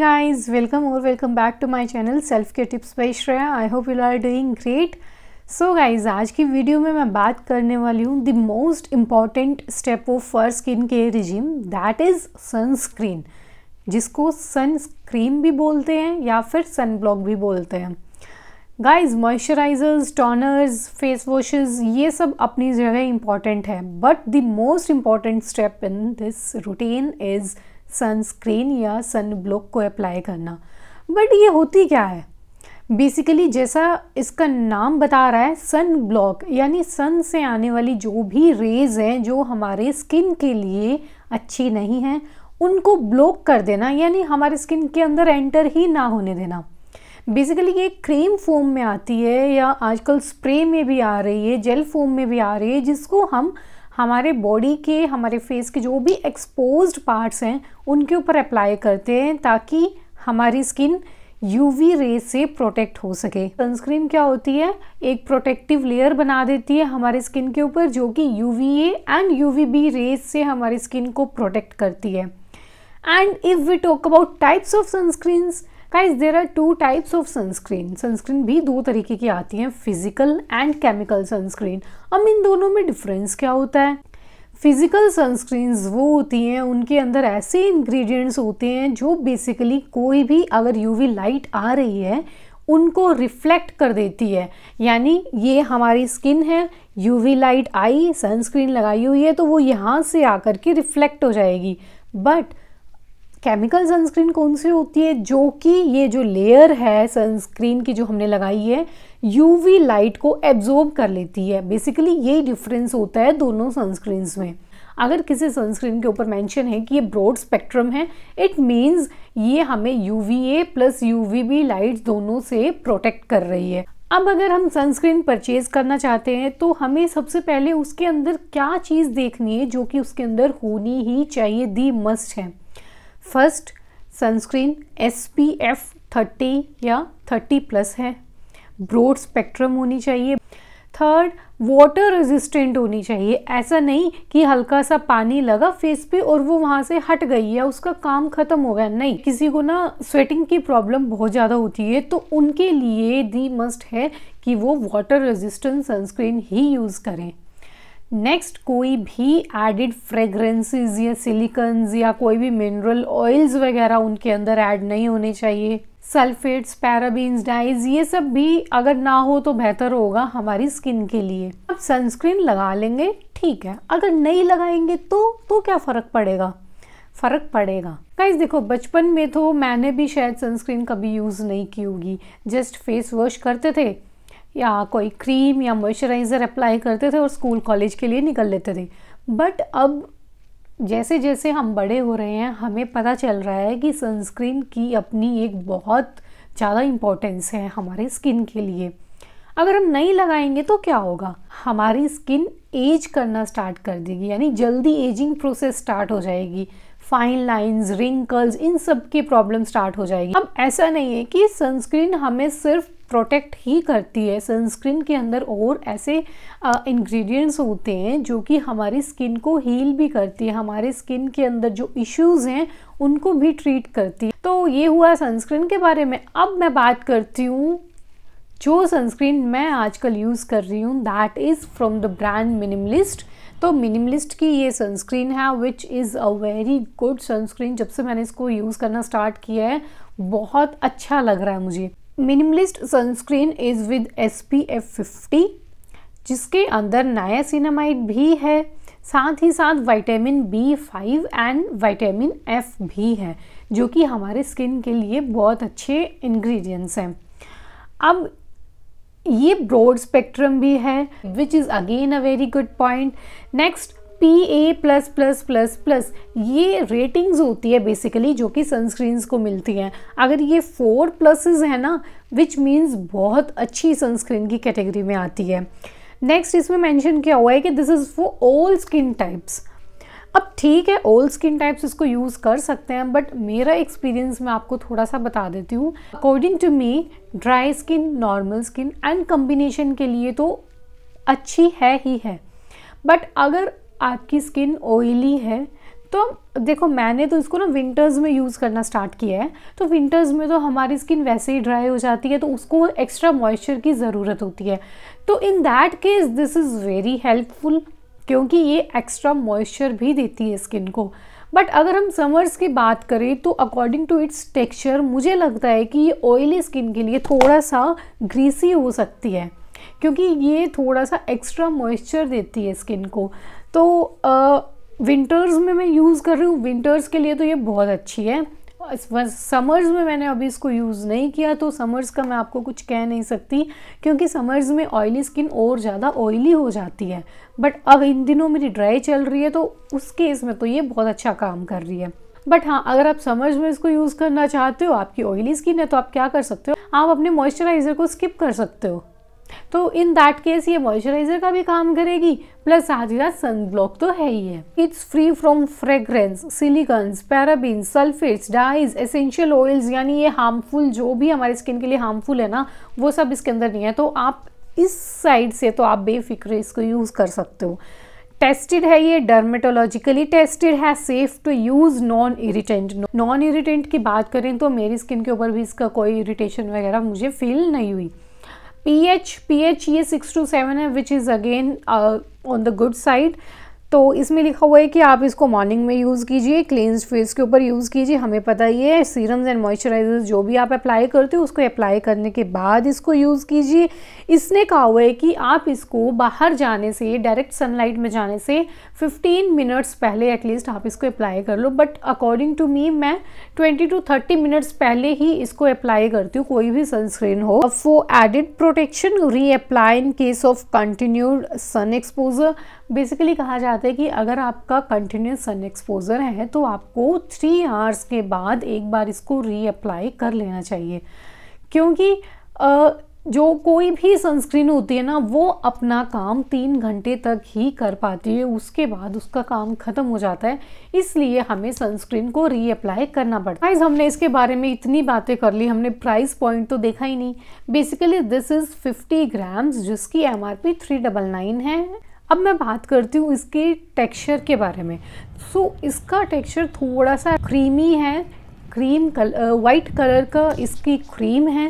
hey welcome और welcome back to to channel self self tips tips by I hope you are doing great so guys आज की video में मैं बात करने वाली हूँ the most important step of for skin care regime that is sunscreen जिसको sunscreen भी बोलते हैं या फिर सन ब्लॉक भी बोलते हैं guys moisturisers toners face washes ये सब अपनी जगह इम्पॉर्टेंट है but the most important step in this routine is sunscreen या सन ब्लॉक को अप्लाई करना बट ये होती क्या है बेसिकली जैसा इसका नाम बता रहा है सन ब्लॉक यानी सन से आने वाली जो भी रेज हैं जो हमारे स्किन के लिए अच्छी नहीं हैं उनको ब्लॉक कर देना यानी हमारे स्किन के अंदर एंटर ही ना होने देना बेसिकली ये क्रीम फोम में आती है या आजकल स्प्रे में भी आ रही है जेल फोम में भी आ रही है जिसको हम हमारे बॉडी के हमारे फेस के जो भी एक्सपोज पार्ट्स हैं उनके ऊपर अप्लाई करते हैं ताकि हमारी स्किन यूवी रे से प्रोटेक्ट हो सके सनस्क्रीन क्या होती है एक प्रोटेक्टिव लेयर बना देती है हमारे स्किन के ऊपर जो कि V and U B rays से हमारी स्किन को प्रोटेक्ट करती है and if we talk about types of sunscreens guys there are two types of sunscreen sunscreen भी दो तरीके की आती हैं फिजिकल एंड केमिकल सनस्क्रीन अब इन दोनों में डिफरेंस क्या होता है फिज़िकल सनस्क्रीन्स वो होती हैं उनके अंदर ऐसे इंग्रेडिएंट्स होते हैं जो बेसिकली कोई भी अगर यूवी लाइट आ रही है उनको रिफ्लेक्ट कर देती है यानी ये हमारी स्किन है यूवी लाइट आई सनस्क्रीन लगाई हुई है तो वो यहाँ से आकर के रिफ्लेक्ट हो जाएगी बट केमिकल सनस्क्रीन कौन सी होती है जो कि ये जो लेयर है सनस्क्रीन की जो हमने लगाई है यूवी लाइट को एब्जॉर्ब कर लेती है बेसिकली यही डिफरेंस होता है दोनों सनस्क्रीन्स में अगर किसी सनस्क्रीन के ऊपर मेंशन है कि ये ब्रॉड स्पेक्ट्रम है इट मीन्स ये हमें U V A plus U V B light दोनों से प्रोटेक्ट कर रही है अब अगर हम सनस्क्रीन परचेज करना चाहते हैं तो हमें सबसे पहले उसके अंदर क्या चीज़ देखनी है जो कि उसके अंदर होनी ही चाहिए दी मस्ट है first sunscreen S P F thirty या थर्टी प्लस है ब्रोड स्पेक्ट्रम होनी चाहिए थर्ड वाटर रेजिस्टेंट होनी चाहिए ऐसा नहीं कि हल्का सा पानी लगा फेस पे और वो वहाँ से हट गई या उसका काम खत्म हो गया नहीं किसी को ना स्वेटिंग की प्रॉब्लम बहुत ज़्यादा होती है तो उनके लिए दी मस्ट है कि वो वाटर रेजिस्टेंट सनस्क्रीन ही यूज़ करें नेक्स्ट कोई भी एडिड फ्रेग्रेंसेज या सिलिकन्स या कोई भी मिनरल ऑयल्स वगैरह उनके अंदर ऐड नहीं होने चाहिए सल्फेट्स पैराबीन्स डाइज ये सब भी अगर ना हो तो बेहतर होगा हमारी स्किन के लिए अब सनस्क्रीन लगा लेंगे ठीक है अगर नहीं लगाएंगे तो तो क्या फ़र्क पड़ेगा फ़र्क पड़ेगा गाइज देखो बचपन में तो मैंने भी शायद सनस्क्रीन कभी यूज़ नहीं की होगी जस्ट फेस वॉश करते थे या कोई क्रीम या मॉइस्चराइज़र अप्लाई करते थे और स्कूल कॉलेज के लिए निकल लेते थे बट अब जैसे जैसे हम बड़े हो रहे हैं हमें पता चल रहा है कि सनस्क्रीन की अपनी एक बहुत ज़्यादा इम्पोर्टेंस है हमारे स्किन के लिए अगर हम नहीं लगाएंगे तो क्या होगा हमारी स्किन एज करना स्टार्ट कर देगी यानी जल्दी एजिंग प्रोसेस स्टार्ट हो जाएगी फाइन लाइंस रिंकल्स इन सब की प्रॉब्लम स्टार्ट हो जाएगी अब ऐसा नहीं है कि सनस्क्रीन हमें सिर्फ प्रोटेक्ट ही करती है सनस्क्रीन के अंदर और ऐसे इंग्रेडिएंट्स होते हैं जो कि हमारी स्किन को हील भी करती है हमारे स्किन के अंदर जो इश्यूज़ हैं उनको भी ट्रीट करती है तो ये हुआ सनस्क्रीन के बारे में अब मैं बात करती हूँ जो सनस्क्रीन मैं आजकल यूज़ कर रही हूँ that is from the brand Minimalist तो मिनिमलिस्ट की ये सनस्क्रीन है which is a very good sunscreen जब से मैंने इसको यूज़ करना स्टार्ट किया है बहुत अच्छा लग रहा है मुझे Minimalist sunscreen is with S P F fifty जिसके अंदर नायासिनामाइड भी है साथ ही साथ vitamin B five and vitamin F भी है जो कि हमारे स्किन के लिए बहुत अच्छे इंग्रेडिएंट्स हैं अब ये ब्रॉड स्पेक्ट्रम भी है which is again a very good point next P A plus plus plus plus ये रेटिंग्स होती है बेसिकली जो कि सनस्क्रीन्स को मिलती हैं अगर ये फोर प्लसेस है ना विच मीन्स बहुत अच्छी सनस्क्रीन की कैटेगरी में आती है नेक्स्ट इसमें मेंशन किया हुआ है कि this is for all skin types अब ठीक है ओल्ड स्किन टाइप्स इसको यूज़ कर सकते हैं बट मेरा एक्सपीरियंस मैं आपको थोड़ा सा बता देती हूँ according to me dry skin normal skin and combination के लिए तो अच्छी है ही है बट अगर आपकी स्किन ऑयली है तो देखो मैंने तो इसको ना विंटर्स में यूज़ करना स्टार्ट किया है तो विंटर्स में तो हमारी स्किन वैसे ही ड्राई हो जाती है तो उसको एक्स्ट्रा मॉइस्चर की ज़रूरत होती है तो in that case this is very helpful क्योंकि ये एक्स्ट्रा मॉइस्चर भी देती है स्किन को बट अगर हम समर्स की बात करें तो अकॉर्डिंग टू इट्स टेक्सचर मुझे लगता है कि ये ऑयली स्किन के लिए थोड़ा सा ग्रीसी हो सकती है क्योंकि ये थोड़ा सा एक्स्ट्रा मॉइस्चर देती है स्किन को तो विंटर्स में मैं यूज़ कर रही हूँ विंटर्स के लिए तो ये बहुत अच्छी है समर्स में मैंने अभी इसको यूज़ नहीं किया तो समर्स का मैं आपको कुछ कह नहीं सकती क्योंकि समर्स में ऑयली स्किन और ज़्यादा ऑयली हो जाती है बट अब इन दिनों मेरी ड्राई चल रही है तो उस केस में तो ये बहुत अच्छा काम कर रही है बट हाँ अगर आप समर्स में इसको यूज़ करना चाहते हो आपकी ऑयली स्किन है तो आप क्या कर सकते हो आप अपने मॉइस्चराइज़र को स्किप कर सकते हो तो इन दैट केस ये मॉइस्चराइजर का भी काम करेगी प्लस सन सनब्लॉक तो है ही है it's free from fragrance silicones paraben sulphates dyes essential oils यानी ये हार्मफुल जो भी हमारे स्किन के लिए हार्मफुल है ना वो सब इसके अंदर नहीं है तो आप इस साइड से तो आप बेफिक्र इसको यूज़ कर सकते हो टेस्टेड है ये डर्मेटोलॉजिकली टेस्टेड है safe to use non irritant non irritant की बात करें तो मेरी स्किन के ऊपर भी इसका कोई इरिटेशन वगैरह मुझे फील नहीं हुई पी एच पी एच ये सिक्स टू सेवन है which is again on the good side तो इसमें लिखा हुआ है कि आप इसको मॉर्निंग में यूज़ कीजिए क्लेंज फेस के ऊपर यूज़ कीजिए हमें पता ही है सीरम्स एंड मॉइस्चराइजर्स जो भी आप अप्लाई करते हो उसको अप्लाई करने के बाद इसको यूज़ कीजिए इसने कहा हुआ है कि आप इसको बाहर जाने से डायरेक्ट सनलाइट में जाने से 15 मिनट्स पहले एटलीस्ट आप इसको अप्लाई कर लो बट अकॉर्डिंग टू मी मैं ट्वेंटी टू थर्टी मिनट्स पहले ही इसको अप्लाई करती हूँ कोई भी सनस्क्रीन हो for added protection reapply in case of continued sun exposure basically कहा जाता है कि अगर आपका कंटिन्यूस सन एक्सपोजर है तो आपको थ्री आवर्स के बाद एक बार इसको रीअप्लाई कर लेना चाहिए क्योंकि जो कोई भी सनस्क्रीन होती है ना वो अपना काम तीन घंटे तक ही कर पाती है उसके बाद उसका काम ख़त्म हो जाता है इसलिए हमें सनस्क्रीन को रीअप्लाई करना पड़ता है हमने इसके बारे में इतनी बातें कर ली हमने प्राइस पॉइंट तो देखा ही नहीं बेसिकली दिस इज़ 50 ग्राम्स जिसकी M R P three double nine है अब मैं बात करती हूँ इसके टेक्सचर के बारे में सो so, इसका टेक्सचर थोड़ा सा क्रीमी है क्रीम कल वाइट कलर का इसकी क्रीम है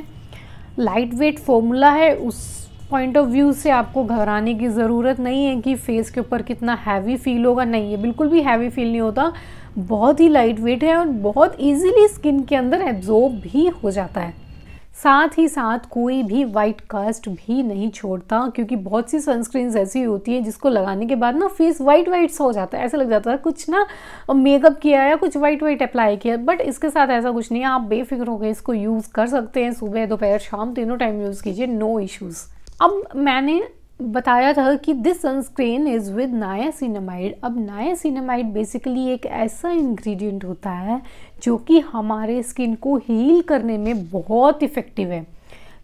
लाइट वेट फॉर्मूला है उस पॉइंट ऑफ व्यू से आपको घबराने की ज़रूरत नहीं है कि फेस के ऊपर कितना हैवी फील होगा नहीं ये बिल्कुल भी हैवी फील नहीं होता बहुत ही लाइट वेट है और बहुत इजीली स्किन के अंदर एब्जॉर्ब भी हो जाता है साथ ही साथ कोई भी वाइट कास्ट भी नहीं छोड़ता क्योंकि बहुत सी सनस्क्रीन ऐसी होती हैं जिसको लगाने के बाद ना फेस वाइट वाइट सा हो जाता है ऐसा लग जाता है कुछ ना मेकअप किया या कुछ वाइट वाइट अप्लाई किया बट इसके साथ ऐसा कुछ नहीं है आप बेफिक्र होकर इसको यूज़ कर सकते हैं सुबह दोपहर शाम तीनों टाइम यूज़ कीजिए नो इश्यूज़ अब मैंने बताया था कि this sunscreen is with niacinamide अब नायासिनामाइड बेसिकली एक ऐसा इंग्रेडिएंट होता है जो कि हमारे स्किन को हील करने में बहुत इफ़ेक्टिव है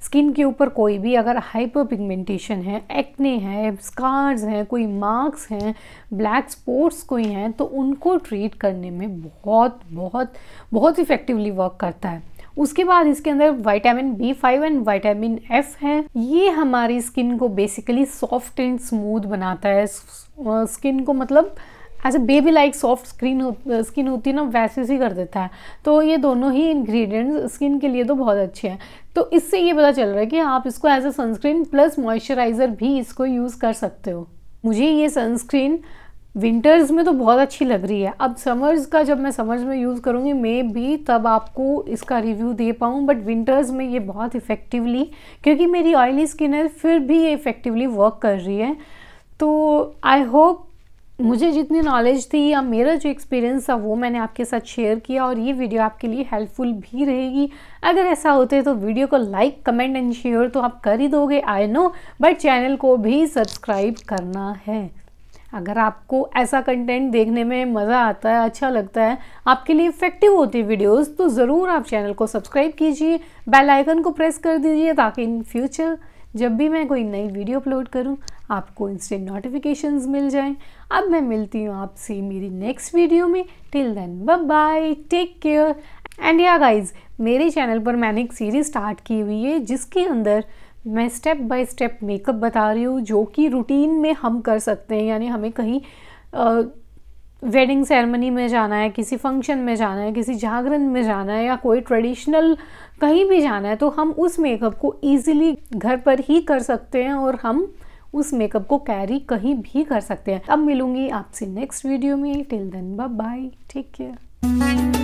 स्किन के ऊपर कोई भी अगर हाइपर पिगमेंटेशन है एक्ने है स्कार्स हैं कोई मार्क्स हैं ब्लैक स्पॉट्स कोई हैं तो उनको ट्रीट करने में बहुत बहुत बहुत इफ़ेक्टिवली वर्क करता है उसके बाद इसके अंदर vitamin B five and vitamin F है ये हमारी स्किन को बेसिकली सॉफ्ट एंड स्मूथ बनाता है स्किन uh, को मतलब as a baby like soft screen skin होती है ना वैसे ही कर देता है तो ये दोनों ही इंग्रेडिएंट्स स्किन के लिए तो बहुत अच्छे हैं तो इससे ये पता चल रहा है कि आप इसको as a sunscreen plus moisturiser भी इसको यूज़ कर सकते हो मुझे ये सनस्क्रीन विंटर्स में तो बहुत अच्छी लग रही है अब समर्स का जब मैं समर्स में यूज़ करूँगी मे भी तब आपको इसका रिव्यू दे पाऊँ बट विंटर्स में ये बहुत इफ़ेक्टिवली क्योंकि मेरी ऑयली स्किन है फिर भी ये इफ़ेक्टिवली वर्क कर रही है तो आई होप मुझे जितनी नॉलेज थी या मेरा जो एक्सपीरियंस था वो मैंने आपके साथ शेयर किया और ये वीडियो आपके लिए हेल्पफुल भी रहेगी अगर ऐसा होते है तो वीडियो को लाइक कमेंट एंड शेयर तो आप कर ही दोगे आई नो बट चैनल को भी सब्सक्राइब करना है अगर आपको ऐसा कंटेंट देखने में मज़ा आता है अच्छा लगता है आपके लिए इफ़ेक्टिव होती है वीडियोस तो ज़रूर आप चैनल को सब्सक्राइब कीजिए बेल आइकन को प्रेस कर दीजिए ताकि इन फ्यूचर जब भी मैं कोई नई वीडियो अपलोड करूं आपको इंस्टेंट नोटिफिकेशंस मिल जाएं अब मैं मिलती हूं आपसे मेरी नेक्स्ट वीडियो में till then bye take care and yeah guys मेरे चैनल पर मैंने एक सीरीज़ स्टार्ट की हुई है जिसके अंदर मैं स्टेप बाय स्टेप मेकअप बता रही हूँ जो कि रूटीन में हम कर सकते हैं यानी हमें कहीं वेडिंग सेरेमनी में जाना है किसी फंक्शन में जाना है किसी जागरण में जाना है या कोई ट्रेडिशनल कहीं भी जाना है तो हम उस मेकअप को ईजिली घर पर ही कर सकते हैं और हम उस मेकअप को कैरी कहीं भी कर सकते हैं अब मिलूंगी आपसे नेक्स्ट वीडियो में till then bye take care